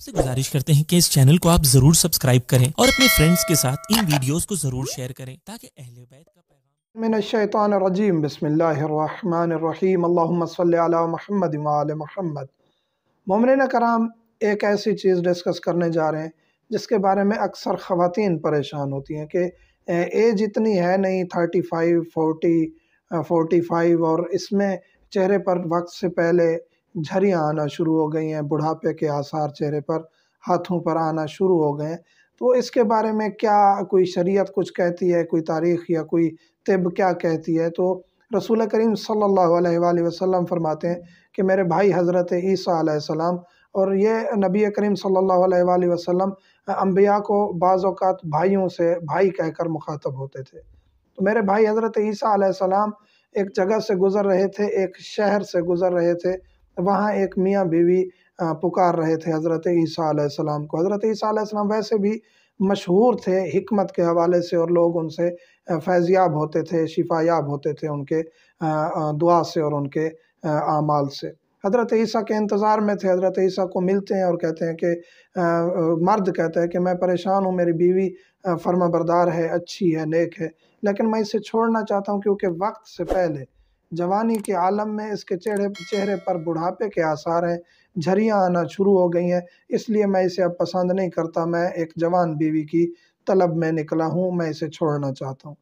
आपसे गुजारिश करते हैं कि इस चैनल को आप जरूर सब्सक्राइब करें और अपने फ्रेंड्स के साथ इन वीडियोस को जरूर शेयर करें ताकि अहले बैत का على محمد महमद محمد ममरिन कराम एक ऐसी चीज़ डिस्कस करने जा रहे हैं जिसके बारे में अक्सर खवातीन परेशान होती हैं कि एज इतनी है नहीं थर्टी फाइव 45 फाइव और इसमें चेहरे पर वक्त से पहले झरियाँ आना शुरू हो गई हैं बुढ़ापे के आसार चेहरे पर हाथों पर आना शुरू हो गए तो इसके बारे में क्या कोई शरीयत कुछ कहती है कोई तारीख़ या कोई तिब क्या कहती है तो रसूल करीम सल्लल्लाहु अलैहि वसल्लम फरमाते हैं कि मेरे भाई हज़रत ईसा और ये नबी करीम सल्लल्लाहु अलैहि वसल्लम अम्बिया को बाज़ात भाइयों से भाई कहकर मुखातब होते थे तो मेरे भाई हज़रत ईसा एक जगह से गुज़र रहे थे एक शहर से गुज़र रहे थे वहाँ एक मियाँ बीवी पुकार रहे थे हज़रत ईसीम को हज़रत ईसीम वैसे भी मशहूर थे हमत के हवाले से और लोग उनसे फैज़याब होते थे शिफायाब होते थे उनके दुआ से और उनके आमाल से हज़रत ईसा के इंतज़ार में थे हज़रत ईसा को मिलते हैं और कहते हैं कि मर्द कहते हैं कि मैं परेशान हूँ मेरी बीवी फर्मा बरदार है अच्छी है नेक है लेकिन मैं इसे छोड़ना चाहता हूँ क्योंकि वक्त से पहले जवानी के आलम में इसके चेहरे चेहरे पर बुढ़ापे के आसार हैं झरियाँ आना शुरू हो गई हैं इसलिए मैं इसे अब पसंद नहीं करता मैं एक जवान बीवी की तलब में निकला हूँ मैं इसे छोड़ना चाहता हूँ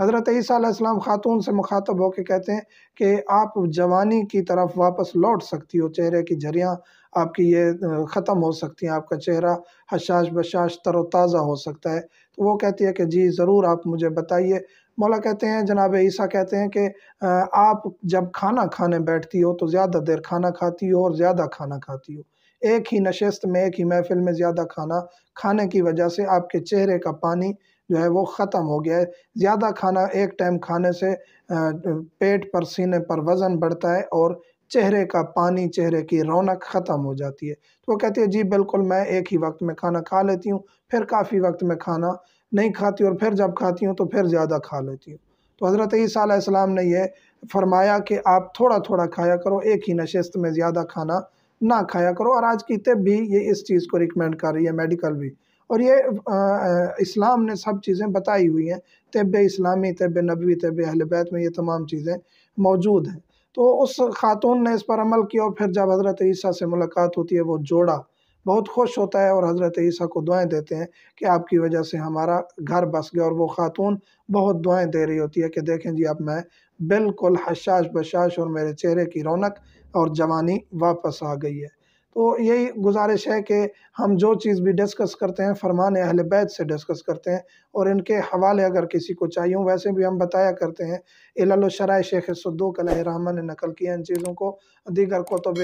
हज़रत ईसीम ख़ातून से मुखातब होकर कहते हैं कि आप जवानी की तरफ वापस लौट सकती हो चेहरे की झरियाँ आपकी ये ख़त्म हो सकती हैं आपका चेहरा हशाश बशाश तरोताज़ा हो सकता है तो वो कहती है कि जी ज़रूर आप मुझे बताइए मौला कहते हैं जनाब ईसा कहते हैं कि आप जब खाना खाने बैठती हो तो ज़्यादा देर खाना खाती हो और ज़्यादा खाना खाती हो एक ही नशस्त में एक ही महफिल में ज़्यादा खाना खाने की वजह से आपके चेहरे का पानी जो है वो ख़त्म हो गया है ज़्यादा खाना एक टाइम खाने से पेट पर सीने पर वज़न बढ़ता है और चेहरे का पानी चेहरे की रौनक ख़त्म हो जाती है तो वो कहती है जी बिल्कुल मैं एक ही वक्त में खाना खा लेती हूँ फिर काफ़ी वक्त में खाना नहीं खाती और फिर जब खाती हूँ तो फिर ज़्यादा खा लेती हूँ तो हज़रत ईसीम ने यह फरमाया कि आप थोड़ा थोड़ा खाया करो एक ही नशस्त में ज़्यादा खाना ना खाया करो और आज की तब भी ये इस चीज़ को रिकमेंड कर रही है मेडिकल भी और ये इस्लाम ने सब चीज़ें बताई हुई हैं तब इस्लामी तब नबी तब अहलबैत में ये तमाम चीज़ें मौजूद हैं तो उस खातून ने इस पर अमल किया और फिर जब हज़रत ईसा से मुलाकात होती है वो जोड़ा बहुत खुश होता है और हज़रत ईसा को दुआएं देते हैं कि आपकी वजह से हमारा घर बस गया और वो ख़ातून बहुत दुआएं दे रही होती है कि देखें जी अब मैं बिल्कुल हशाश बशाश और मेरे चेहरे की रौनक और जवानी वापस आ गई है तो यही गुजारिश है कि हम जो चीज़ भी डिस्कस करते हैं फरमान अहल बैत से डिस्कस करते हैं और इनके हवाले अगर किसी को चाहिए वैसे भी हम बताया करते हैं इलाशरा शेख सद्दूक रहमान ने नकल किया इन चीज़ों को दीगर कुतब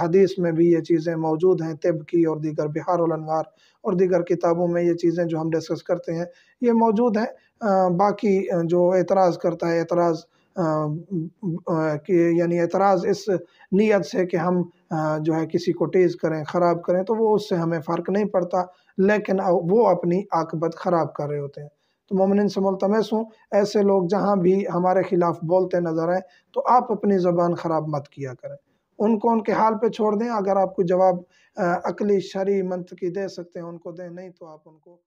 हदीस में भी ये चीज़ें मौजूद हैं तिब की और दीगर बिहार और दीगर किताबों में ये चीज़ें जो हम डिस्कस करते हैं ये मौजूद हैं बाकी जो एतराज़ करता है एतराज़ कि यानी एतराज़ इस नीयत से कि हम जो है किसी को तेज़ करें ख़राब करें तो वो उससे हमें फ़र्क नहीं पड़ता लेकिन वो अपनी आकबत ख़राब कर रहे होते हैं तो ममिन से मुलतमस हूँ ऐसे लोग जहाँ भी हमारे ख़िलाफ़ बोलते नज़र आए तो आप अपनी ज़बान ख़राब मत किया करें उनको उनके हाल पे छोड़ दें अगर आपको जवाब अकली शरी मंत की दे सकते हैं उनको दें नहीं तो आप उनको